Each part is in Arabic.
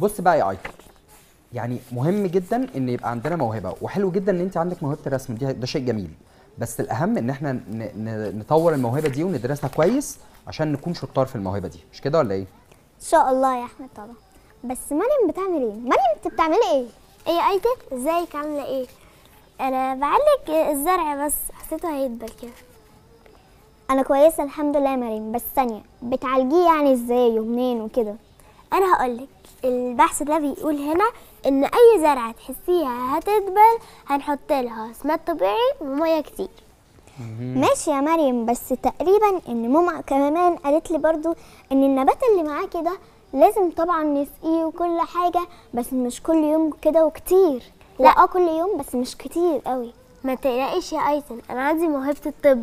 بص بقى يا اي يعني مهم جدا ان يبقى عندنا موهبه وحلو جدا ان انت عندك موهبه الرسم دي ده شيء جميل بس الاهم ان احنا نطور الموهبه دي وندرسها كويس عشان نكون شطار في الموهبه دي مش كده ولا ايه ان شاء الله يا احمد طبعا بس مريم بتعمل ايه مريم انت بتعملي ايه ايه ايتك ازيك عامله ايه انا بعالج الزرع بس حسيته هيدبل كده انا كويسه الحمد لله يا مريم بس ثانيه بتعالجيه يعني ازاي ومنين وكده انا هقولك البحث ده بيقول هنا ان اي زرعه تحسيها هتدبل هنحط لها سماد طبيعي وميه كتير ماشي يا مريم بس تقريبا ان ماما كمان قالت لي برضو ان النبات اللي معاكي ده لازم طبعا نسقيه وكل حاجه بس مش كل يوم كده وكتير لا اه كل يوم بس مش كتير قوي ما تقلقيش يا ايسن انا عندي موهبه الطب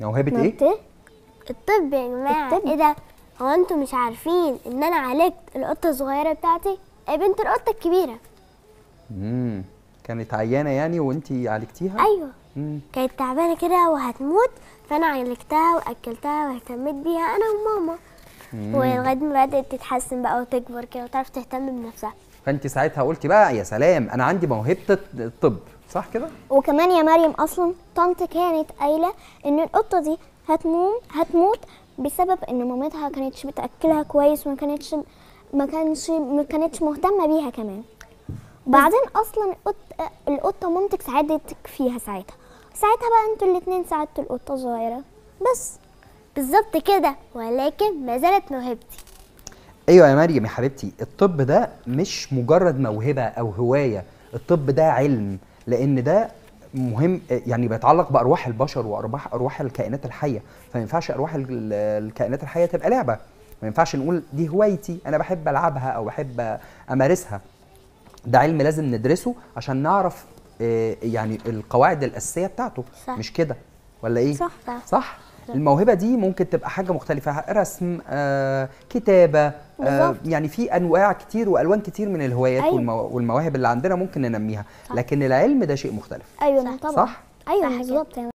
موهبه ايه الطب يا جماعه الطب. ايه ده هو انتوا مش عارفين ان انا عالجت القطه الصغيره بتاعتي آه، بنت القطه الكبيره امم كانت عيانه يعني وانتي عالجتيها ايوه مم. كانت تعبانه كده وهتموت فانا عالجتها واكلتها واهتميت بيها انا وماما ولغايه ما بدات تتحسن بقى وتكبر كده وتعرف تهتم بنفسها فانت ساعتها قلتي بقى يا سلام انا عندي موهبه الطب صح كده وكمان يا مريم اصلا طنط كانت قايله ان القطه دي هتموم هتموت بسبب ان مامتها كانتش بتاكلها كويس وما كانتش ما كانش ما كانتش مهتمه بيها كمان بعدين اصلا القطه مامتك ساعدتك فيها ساعتها ساعتها بقى انتوا الاثنين ساعدتوا القطه الصغيره بس بالظبط كده ولكن ما زالت موهبتي ايوه يا مريم يا حبيبتي الطب ده مش مجرد موهبه او هوايه الطب ده علم لان ده مهم يعني بيتعلق بارواح البشر وارواح ارواح الكائنات الحيه فما ينفعش ارواح الكائنات الحيه تبقى لعبه ما ينفعش نقول دي هوايتي انا بحب العبها او بحب امارسها ده علم لازم ندرسه عشان نعرف آه، يعني القواعد الاساسيه بتاعته صح. مش كده ولا ايه صح صح, صح؟ الموهبه دي ممكن تبقى حاجه مختلفه رسم آه، كتابه آه، يعني في انواع كتير والوان كتير من الهوايات أيوة. والمو... والمواهب اللي عندنا ممكن ننميها صح. لكن العلم ده شيء مختلف ايوه صح, طبعا. صح؟ ايوه بالظبط